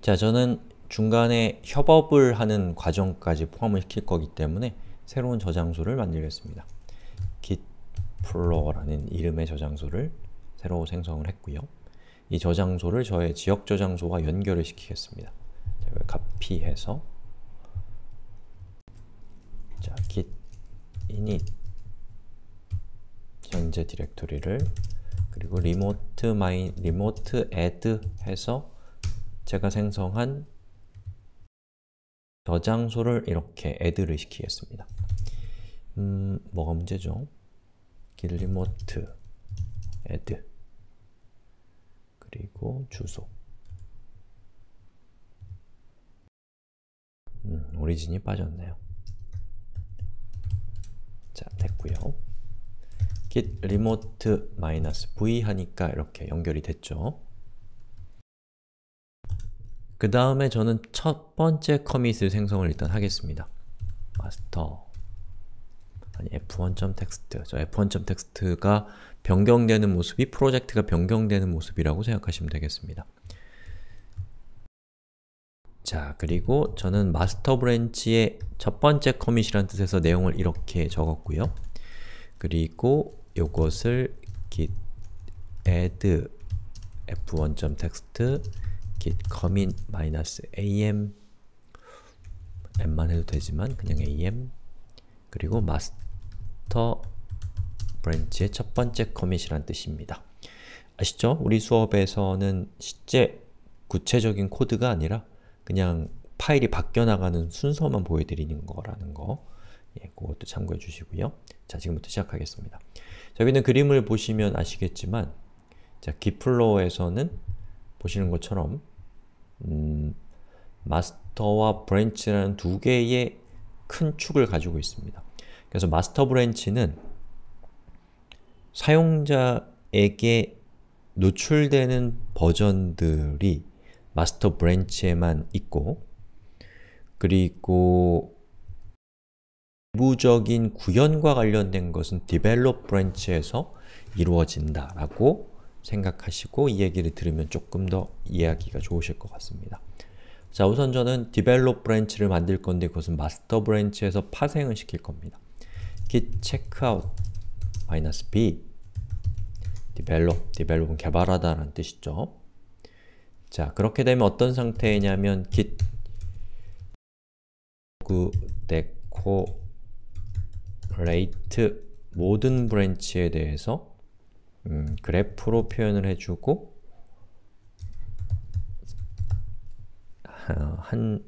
자, 저는 중간에 협업을 하는 과정까지 포함을 시킬 거기 때문에 새로운 저장소를 만들겠습니다. git 플러라는 이름의 저장소를 새로 생성을 했고요. 이 저장소를 저의 지역 저장소와 연결을 시키겠습니다. 자, 이걸 카피해서 자, git init 현재 디렉토리를 그리고 리모트 마이 리모트 add 해서 제가 생성한 저장소를 이렇게 애드를 시키겠습니다. 음, 뭐가 문제죠? 길리모트 애드 그리고 주소 음, 오리진이 빠졌네요. 자, 됐고요. git remote-v 하니까 이렇게 연결이 됐죠. 그 다음에 저는 첫 번째 커밋을 생성을 일단 하겠습니다. 마스터 아니 f 1 t x t 저 f 1 t x t 가 변경되는 모습이 프로젝트가 변경되는 모습이라고 생각하시면 되겠습니다. 자, 그리고 저는 마스터 브랜치의 첫 번째 커밋이란 뜻에서 내용을 이렇게 적었고요. 그리고 이것을 git add f 1 t x t git commit am m만 해도 되지만 그냥 am 그리고 master 브랜치의 첫 번째 커밋이란 뜻입니다. 아시죠? 우리 수업에서는 실제 구체적인 코드가 아니라 그냥 파일이 바뀌어 나가는 순서만 보여드리는 거라는 거 예, 그것도 참고해 주시고요. 자, 지금부터 시작하겠습니다. 여기는 그림을 보시면 아시겠지만 자, 기플로어에서는 보시는 것처럼 음, 마스터와 브랜치라는 두 개의 큰 축을 가지고 있습니다. 그래서 마스터 브랜치는 사용자에게 노출되는 버전들이 마스터 브랜치에만 있고 그리고 내부적인 구현과 관련된 것은 디벨롭 브랜치에서 이루어진다라고 생각하시고 이 얘기를 들으면 조금 더 이해하기가 좋으실 것 같습니다. 자 우선 저는 develop 브랜치를 만들 건데 그것은 master 브랜치에서 파생을 시킬 겁니다. git checkout -b develop, develop은 개발하다라는 뜻이죠. 자 그렇게 되면 어떤 상태이냐면 git decorate 모든 브랜치에 대해서 음, 그래프로 표현을 해주고 아, 한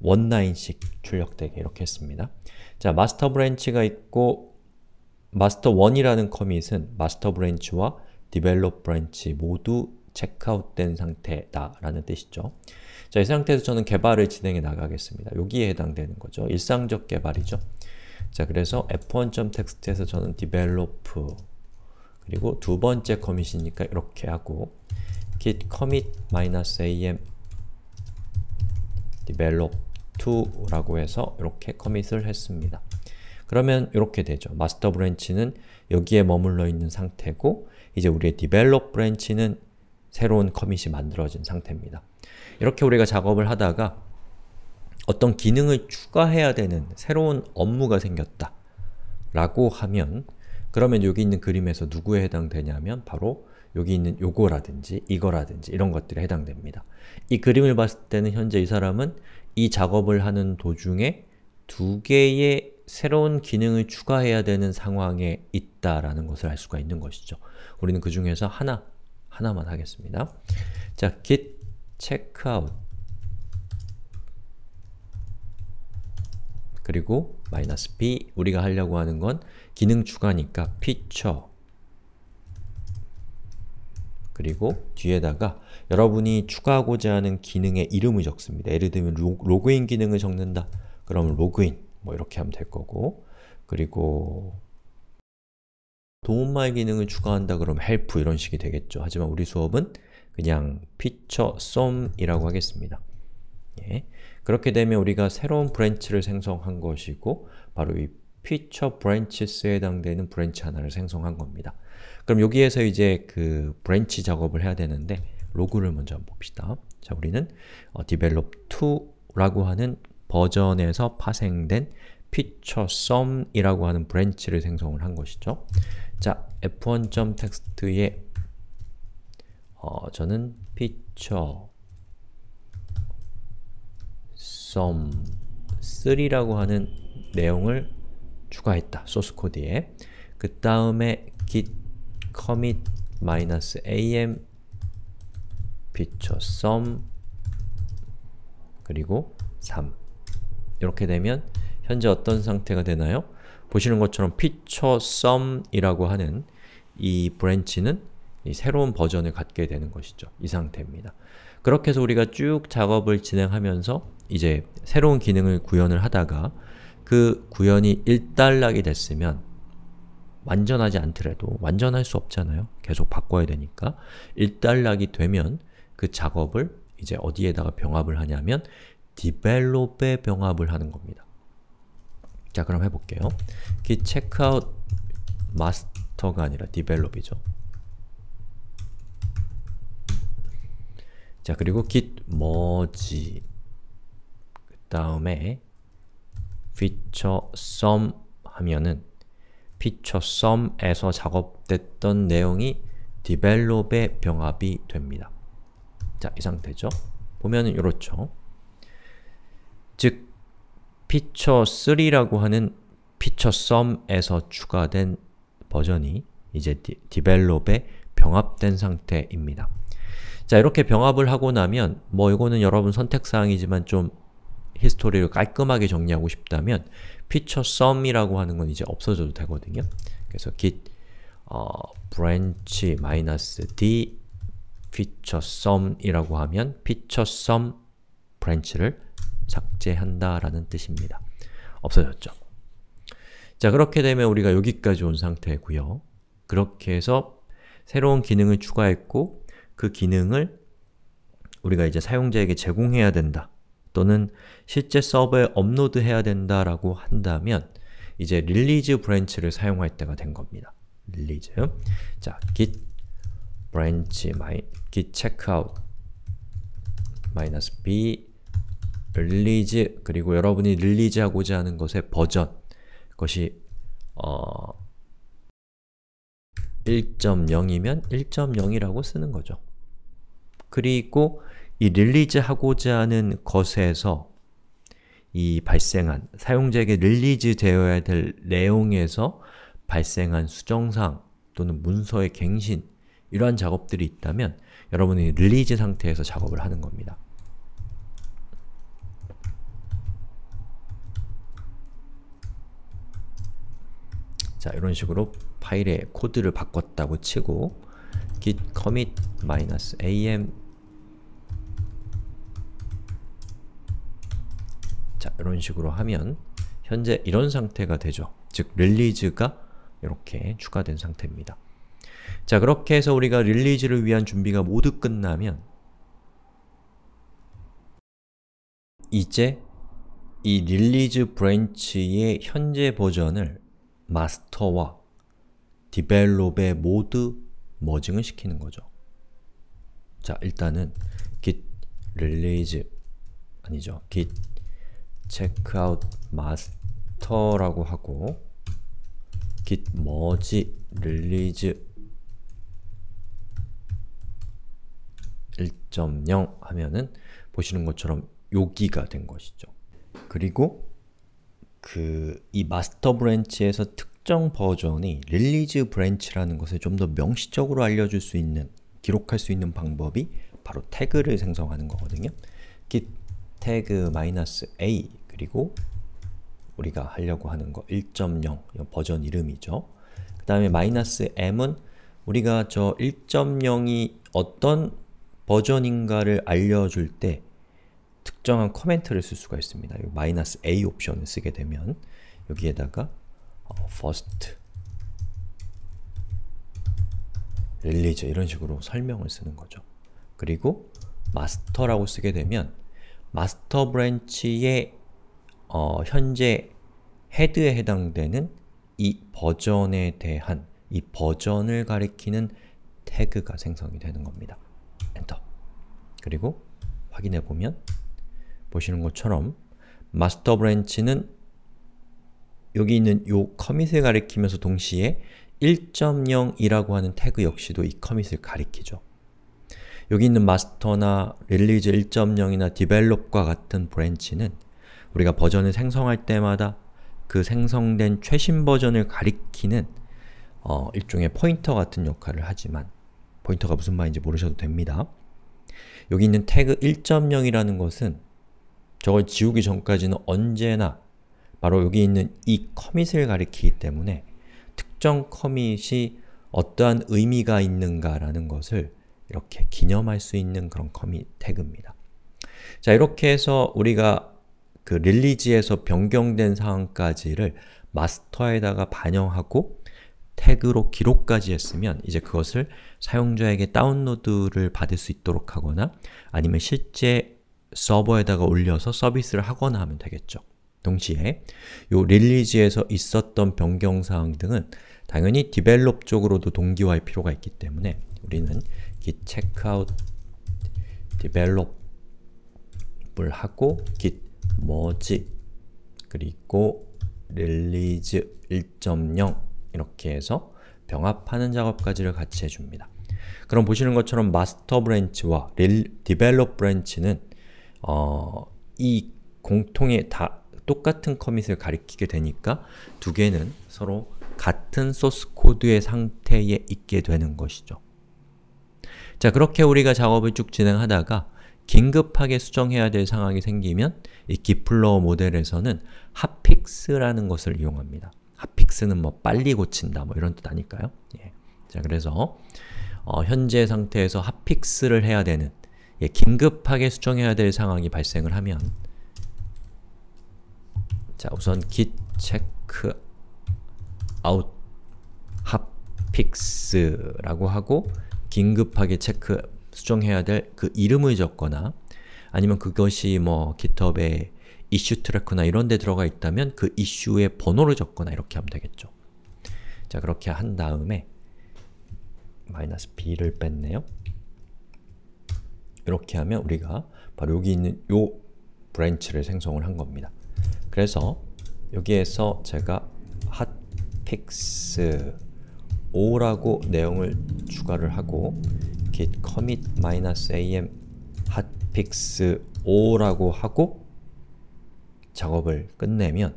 원라인씩 출력되게 이렇게 했습니다. 자, 마스터 브랜치가 있고 마스터 1이라는 커밋은 마스터 브랜치와 디벨롭 브랜치 모두 체크아웃된 상태다 라는 뜻이죠. 자, 이 상태에서 저는 개발을 진행해 나가겠습니다. 여기에 해당되는 거죠. 일상적 개발이죠. 자, 그래서 f1.txt에서 저는 develop 그리고 두 번째 커밋이니까 이렇게 하고 git commit -am develop to라고 해서 이렇게 커밋을 했습니다. 그러면 이렇게 되죠. 마스터 브랜치는 여기에 머물러 있는 상태고 이제 우리의 d e e v 디벨롭 브랜치는 새로운 커밋이 만들어진 상태입니다. 이렇게 우리가 작업을 하다가 어떤 기능을 추가해야 되는 새로운 업무가 생겼다 라고 하면 그러면 여기 있는 그림에서 누구에 해당되냐면 바로 여기 있는 요거라든지 이거라든지 이런 것들에 해당됩니다. 이 그림을 봤을 때는 현재 이 사람은 이 작업을 하는 도중에 두 개의 새로운 기능을 추가해야 되는 상황에 있다라는 것을 알 수가 있는 것이죠. 우리는 그 중에서 하나, 하나만 하겠습니다. 자, git checkout 그리고 마이너스 b 우리가 하려고 하는 건 기능 추가니까 feature 그리고 뒤에다가 여러분이 추가하고자 하는 기능의 이름을 적습니다. 예를 들면 로, 그인 기능을 적는다. 그러면 로그인 뭐 이렇게 하면 될 거고 그리고 도움말 기능을 추가한다 그러면 help 이런 식이 되겠죠. 하지만 우리 수업은 그냥 feature sum 이라고 하겠습니다. 예. 그렇게 되면 우리가 새로운 브랜치를 생성한 것이고 바로 이 f 처브랜치스에 해당되는 브랜치 하나를 생성한 겁니다. 그럼 여기에서 이제 그 브랜치 작업을 해야 되는데 로그를 먼저 봅시다. 자, 우리는 어, develop2라고 하는 버전에서 파생된 featuresum이라고 하는 브랜치를 생성을 한 것이죠. 자, f1.text에 어, 저는 featuresum3라고 하는 내용을 추가했다. 소스 코드에. 그 다음에 git commit -am feature sum 그리고 3 이렇게 되면 현재 어떤 상태가 되나요? 보시는 것처럼 feature sum이라고 하는 이 브랜치는 이 새로운 버전을 갖게 되는 것이죠. 이 상태입니다. 그렇게 해서 우리가 쭉 작업을 진행하면서 이제 새로운 기능을 구현을 하다가 그 구현이 1단락이 됐으면 완전하지 않더라도 완전할 수 없잖아요. 계속 바꿔야 되니까 1단락이 되면 그 작업을 이제 어디에다가 병합을 하냐면 develop에 병합을 하는 겁니다. 자 그럼 해볼게요. 기 checkout master가 아니라 develop이죠. 자 그리고 git merge 그 다음에 feature sum 하면은 feature sum에서 작업됐던 내용이 develop에 병합이 됩니다. 자, 이 상태죠. 보면은 이렇죠. 즉, feature 3라고 하는 feature sum에서 추가된 버전이 이제 develop에 병합된 상태입니다. 자, 이렇게 병합을 하고 나면 뭐 이거는 여러분 선택사항이지만 좀 히스토리를 깔끔하게 정리하고 싶다면 feature sum이라고 하는 건 이제 없어져도 되거든요. 그래서 git 어, branch -d feature sum이라고 하면 feature sum branch를 삭제한다라는 뜻입니다. 없어졌죠. 자, 그렇게 되면 우리가 여기까지 온 상태고요. 그렇게 해서 새로운 기능을 추가했고 그 기능을 우리가 이제 사용자에게 제공해야 된다. 또는 실제 서버에 업로드해야 된다라고 한다면 이제 릴리즈 브랜치를 사용할 때가 된 겁니다. 릴리즈. 자, git branch my git checkout 마이너스 b 릴리즈 그리고 여러분이 릴리즈하고자 하는 것의 버전 것이 어 1.0이면 1.0이라고 쓰는 거죠. 그리고 이 릴리즈하고자 하는 것에서 이 발생한, 사용자에게 릴리즈 되어야 될 내용에서 발생한 수정사항 또는 문서의 갱신 이러한 작업들이 있다면 여러분이 릴리즈 상태에서 작업을 하는 겁니다. 자, 이런 식으로 파일의 코드를 바꿨다고 치고 git commit-am 자, 이런 식으로 하면 현재 이런 상태가 되죠. 즉, 릴리즈가 이렇게 추가된 상태입니다. 자, 그렇게 해서 우리가 릴리즈를 위한 준비가 모두 끝나면 이제 이 릴리즈 브랜치의 현재 버전을 마스터와 디벨롭에 모두 머징을 시키는 거죠. 자, 일단은 git release 아니죠. git checkout master라고 하고 git merge release 1.0 하면은 보시는 것처럼 여기가 된 것이죠. 그리고 그 이 마스터 브랜치에서 특정 버전이 릴리즈 브랜치라는 것을 좀 더 명시적으로 알려줄 수 있는 기록할 수 있는 방법이 바로 태그를 생성하는 거거든요. git 태그 마 a 그리고 우리가 하려고 하는 거 1.0 버전 이름이죠. 그 다음에 마이너스 m은 우리가 저 1.0이 어떤 버전인가를 알려줄 때 특정한 커멘트를 쓸 수가 있습니다. 이 마이너스 a 옵션을 쓰게 되면 여기에다가 어, first 릴리즈 이런 식으로 설명을 쓰는 거죠. 그리고 마스터라고 쓰게 되면 마스터 브랜치의 어, 현재 헤드에 해당되는 이 버전에 대한 이 버전을 가리키는 태그가 생성이 되는 겁니다. 엔터. 그리고 확인해 보면 보시는 것처럼 마스터 브랜치는 여기 있는 요 커밋을 가리키면서 동시에 1.0이라고 하는 태그 역시도 이 커밋을 가리키죠. 여기 있는 마스터나 릴리즈 1.0이나 디벨롭과 같은 브랜치는 우리가 버전을 생성할 때마다 그 생성된 최신 버전을 가리키는 어, 일종의 포인터 같은 역할을 하지만 포인터가 무슨 말인지 모르셔도 됩니다. 여기 있는 태그 1.0이라는 것은 저걸 지우기 전까지는 언제나 바로 여기 있는 이 커밋을 가리키기 때문에 특정 커밋이 어떠한 의미가 있는가라는 것을 이렇게 기념할 수 있는 그런 커밋 태그입니다. 자, 이렇게 해서 우리가 그 릴리즈에서 변경된 사항까지를 마스터에다가 반영하고 태그로 기록까지 했으면 이제 그것을 사용자에게 다운로드를 받을 수 있도록 하거나 아니면 실제 서버에다가 올려서 서비스를 하거나 하면 되겠죠. 동시에 요 릴리즈에서 있었던 변경사항 등은 당연히 디벨롭 쪽으로도 동기화할 필요가 있기 때문에 우리는 git checkout develop을 하고 git 머지 그리고 릴리즈 1.0 이렇게 해서 병합하는 작업까지를 같이 해줍니다. 그럼 보시는 것처럼 마스터 브랜치와 릴, 디벨롭 브랜치는 어, 이 공통의 다 똑같은 커밋을 가리키게 되니까 두 개는 서로 같은 소스 코드의 상태에 있게 되는 것이죠. 자, 그렇게 우리가 작업을 쭉 진행하다가 긴급하게 수정해야 될 상황이 생기면 이 기플러 모델에서는 핫픽스라는 것을 이용합니다. 핫픽스는 뭐 빨리 고친다 뭐 이런 뜻 아닐까요? 예. 자 그래서 어, 현재 상태에서 핫픽스를 해야 되는 예, 긴급하게 수정해야 될 상황이 발생을 하면 자 우선 git check out 핫픽스라고 하고 긴급하게 체크 수정해야 될 그 이름을 적거나 아니면 그것이 뭐 g i t h u b 에 이슈 트래커나 이런 데 들어가 있다면 그 이슈의 번호를 적거나 이렇게 하면 되겠죠. 자, 그렇게 한 다음에 마이너스 b를 뺐네요. 이렇게 하면 우리가 바로 여기 있는 요 브랜치를 생성을 한 겁니다. 그래서 여기에서 제가 핫픽스 5라고 내용을 추가를 하고 git commit -am hotfix 5라고 하고 작업을 끝내면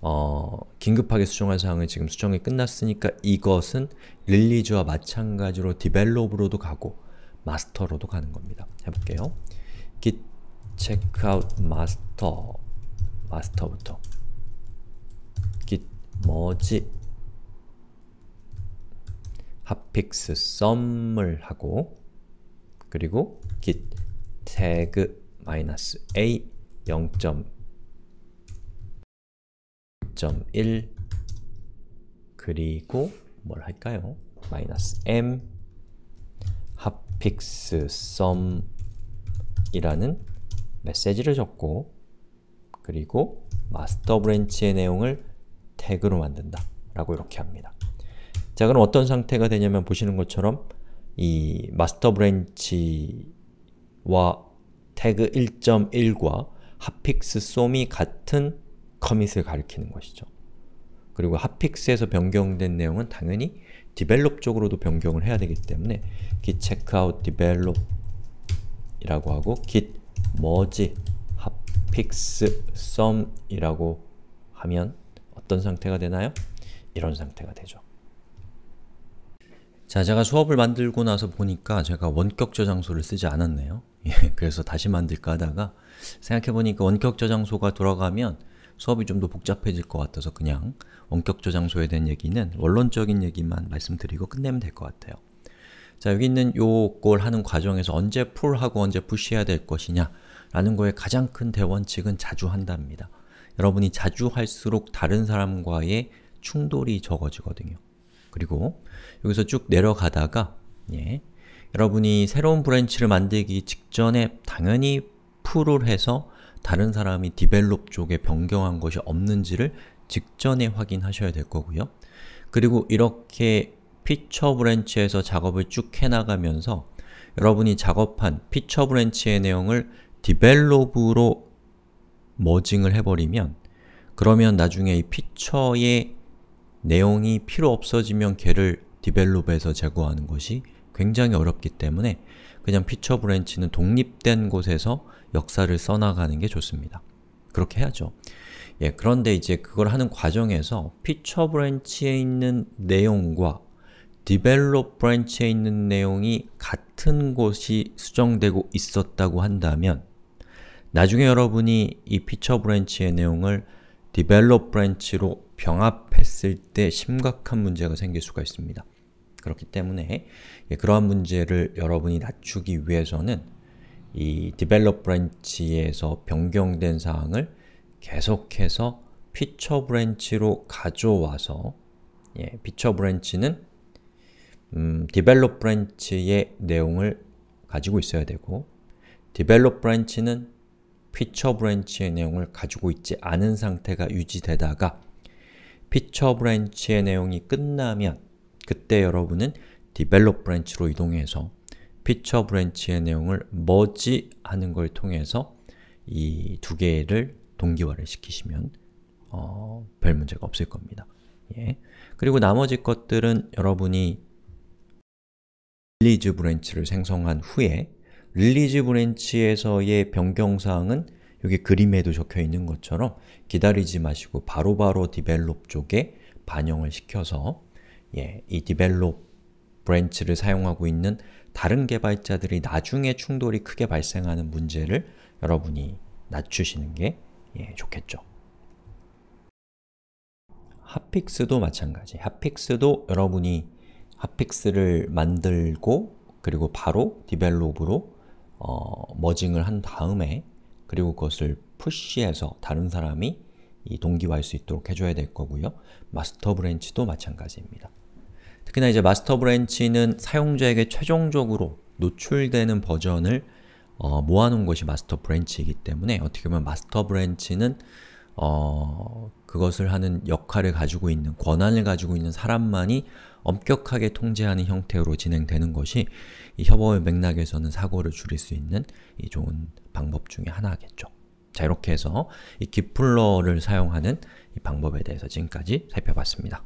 어, 긴급하게 수정할 사항은 지금 수정이 끝났으니까 이것은 릴리즈와 마찬가지로 디벨롭으로도 가고 마스터로도 가는 겁니다. 해볼게요. git checkout master 마스터부터 git merge 핫픽스 썸을 하고 그리고 git 태그 마이너스 a 0.1 그리고 뭘 할까요? 마이너스 m 핫픽스 썸이라는 메시지를 적고 그리고 마스터 브랜치의 내용을 태그로 만든다 라고 이렇게 합니다. 자, 그럼 어떤 상태가 되냐면 보시는 것처럼 이 마스터 브랜치와 태그 1.1과 핫픽스 쏨이 같은 커밋을 가리키는 것이죠. 그리고 핫픽스에서 변경된 내용은 당연히 디벨롭 쪽으로도 변경을 해야 되기 때문에 git checkout develop 이라고 하고 git merge 핫픽스 썸이라고 하면 어떤 상태가 되나요? 이런 상태가 되죠. 자, 제가 수업을 만들고 나서 보니까 제가 원격 저장소를 쓰지 않았네요. 예, 그래서 다시 만들까 하다가 생각해보니까 원격 저장소가 돌아가면 수업이 좀 더 복잡해질 것 같아서 그냥 원격 저장소에 대한 얘기는 원론적인 얘기만 말씀드리고 끝내면 될 것 같아요. 자, 여기 있는 요걸 하는 과정에서 언제 풀하고 언제 푸시해야 될 것이냐 라는 거에 가장 큰 대원칙은 자주 한답니다. 여러분이 자주 할수록 다른 사람과의 충돌이 적어지거든요. 그리고 여기서 쭉 내려가다가 예, 여러분이 새로운 브랜치를 만들기 직전에 당연히 풀을 해서 다른 사람이 디벨롭 쪽에 변경한 것이 없는지를 직전에 확인하셔야 될 거고요. 그리고 이렇게 피처 브랜치에서 작업을 쭉 해나가면서 여러분이 작업한 피처 브랜치의 내용을 디벨롭으로 머징을 해버리면 그러면 나중에 이 피처의 내용이 필요 없어지면 걔를 디벨롭에서 제거하는 것이 굉장히 어렵기 때문에 그냥 피처 브랜치는 독립된 곳에서 역사를 써나가는 게 좋습니다. 그렇게 해야죠. 예, 그런데 이제 그걸 하는 과정에서 피처 브랜치에 있는 내용과 디벨롭 브랜치에 있는 내용이 같은 곳이 수정되고 있었다고 한다면 나중에 여러분이 이 피처 브랜치의 내용을 디벨롭 브랜치로 병합했을 때 심각한 문제가 생길 수가 있습니다. 그렇기 때문에 예, 그러한 문제를 여러분이 낮추기 위해서는 이 develop 브랜치에서 변경된 사항을 계속해서 feature 브랜치로 가져와서 예, feature 브랜치는 음, develop 브랜치의 내용을 가지고 있어야 되고 develop 브랜치는 feature 브랜치의 내용을 가지고 있지 않은 상태가 유지되다가 피처 브랜치의 내용이 끝나면 그때 여러분은 디벨롭 브랜치로 이동해서 피처 브랜치의 내용을 머지하는 걸 통해서 이 두 개를 동기화를 시키시면 어, 별 문제가 없을 겁니다. 예. 그리고 나머지 것들은 여러분이 릴리즈 브랜치를 생성한 후에 릴리즈 브랜치에서의 변경사항은 여기 그림에도 적혀 있는 것처럼 기다리지 마시고 바로바로 디벨롭 쪽에 반영을 시켜서 예, 이 디벨롭 브랜치를 사용하고 있는 다른 개발자들이 나중에 충돌이 크게 발생하는 문제를 여러분이 낮추시는 게 예, 좋겠죠. 핫픽스도 마찬가지. 핫픽스도 여러분이 핫픽스를 만들고 그리고 바로 디벨롭으로 어, 머징을 한 다음에 그리고 그것을 푸시해서 다른 사람이 이 동기화할 수 있도록 해줘야 될 거고요. 마스터 브랜치도 마찬가지입니다. 특히나 이제 마스터 브랜치는 사용자에게 최종적으로 노출되는 버전을 어, 모아놓은 것이 마스터 브랜치이기 때문에 어떻게 보면 마스터 브랜치는 어, 그것을 하는 역할을 가지고 있는, 권한을 가지고 있는 사람만이 엄격하게 통제하는 형태로 진행되는 것이 이 협업의 맥락에서는 사고를 줄일 수 있는 이 좋은 방법 중에 하나겠죠. 자, 이렇게 해서 이 기플러를 사용하는 이 방법에 대해서 지금까지 살펴봤습니다.